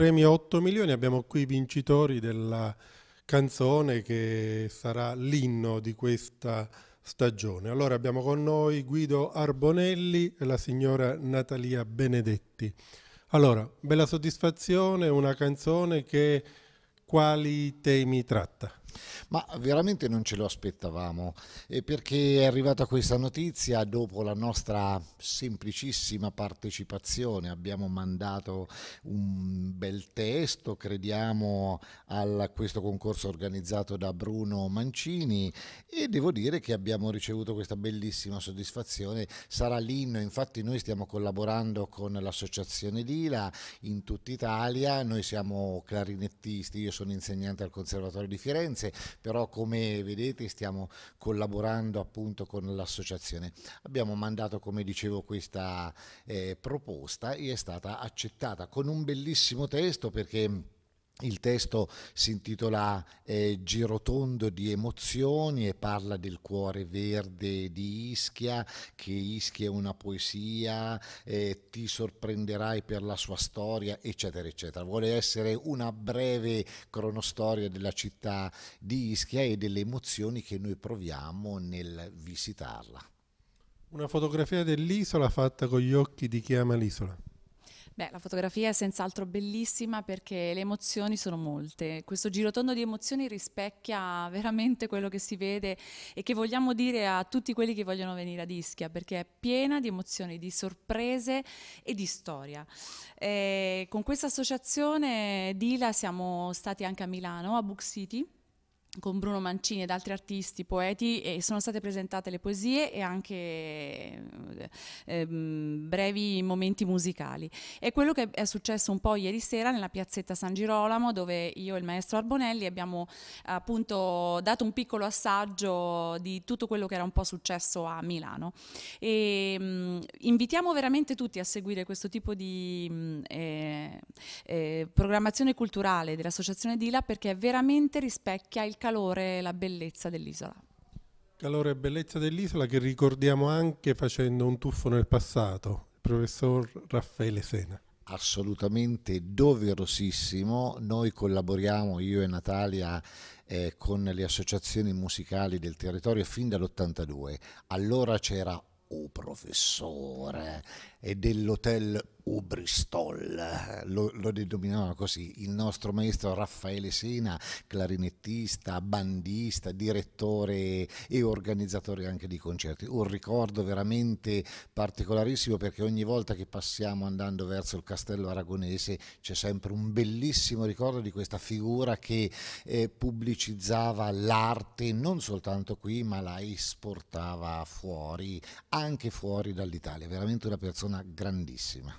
premio 8 milioni, abbiamo qui i vincitori della canzone che sarà l'inno di questa stagione. Allora abbiamo con noi Guido Arbonelli e la signora Natalia Benedetti. Allora, bella soddisfazione, una canzone che quali temi tratta? Ma veramente non ce lo aspettavamo, eh, perché è arrivata questa notizia dopo la nostra semplicissima partecipazione. Abbiamo mandato un bel testo, crediamo, a questo concorso organizzato da Bruno Mancini e devo dire che abbiamo ricevuto questa bellissima soddisfazione. Sarà l'inno, infatti noi stiamo collaborando con l'associazione Lila in tutta Italia, noi siamo clarinettisti, io sono insegnante al Conservatorio di Firenze esigenze, però come vedete stiamo collaborando appunto con l'associazione. Abbiamo mandato come dicevo questa eh, proposta e è stata accettata con un bellissimo testo perché il testo si intitola eh, Girotondo di emozioni e parla del cuore verde di Ischia, che Ischia è una poesia, eh, ti sorprenderai per la sua storia, eccetera, eccetera. Vuole essere una breve cronostoria della città di Ischia e delle emozioni che noi proviamo nel visitarla. Una fotografia dell'isola fatta con gli occhi di chi ama l'isola. Beh, la fotografia è senz'altro bellissima perché le emozioni sono molte. Questo girotondo di emozioni rispecchia veramente quello che si vede e che vogliamo dire a tutti quelli che vogliono venire a Ischia perché è piena di emozioni, di sorprese e di storia. E eh, con questa associazione Dila siamo stati anche a Milano, a Book City con Bruno Mancini ed altri artisti, poeti e sono state presentate le poesie e anche eh, ehm, brevi momenti musicali. È quello che è successo un po' ieri sera nella piazzetta San Girolamo dove io e il maestro Arbonelli abbiamo appunto dato un piccolo assaggio di tutto quello che era un po' successo a Milano. E, mh, mm, invitiamo veramente tutti a seguire questo tipo di mh, mm, eh, eh, programmazione culturale dell'Associazione Dila perché veramente rispecchia il calore e la bellezza dell'isola. Calore e bellezza dell'isola che ricordiamo anche facendo un tuffo nel passato, il professor Raffaele Sena. Assolutamente doverosissimo, noi collaboriamo, io e Natalia eh, con le associazioni musicali del territorio fin dall'82. Allora c'era, oh professore, e eh, dell'hotel o Bristol, lo, lo denominavano così, il nostro maestro Raffaele Sena, clarinettista, bandista, direttore e organizzatore anche di concerti. Un ricordo veramente particolarissimo perché ogni volta che passiamo andando verso il castello aragonese c'è sempre un bellissimo ricordo di questa figura che eh, pubblicizzava l'arte non soltanto qui ma la esportava fuori, anche fuori dall'Italia, veramente una persona grandissima.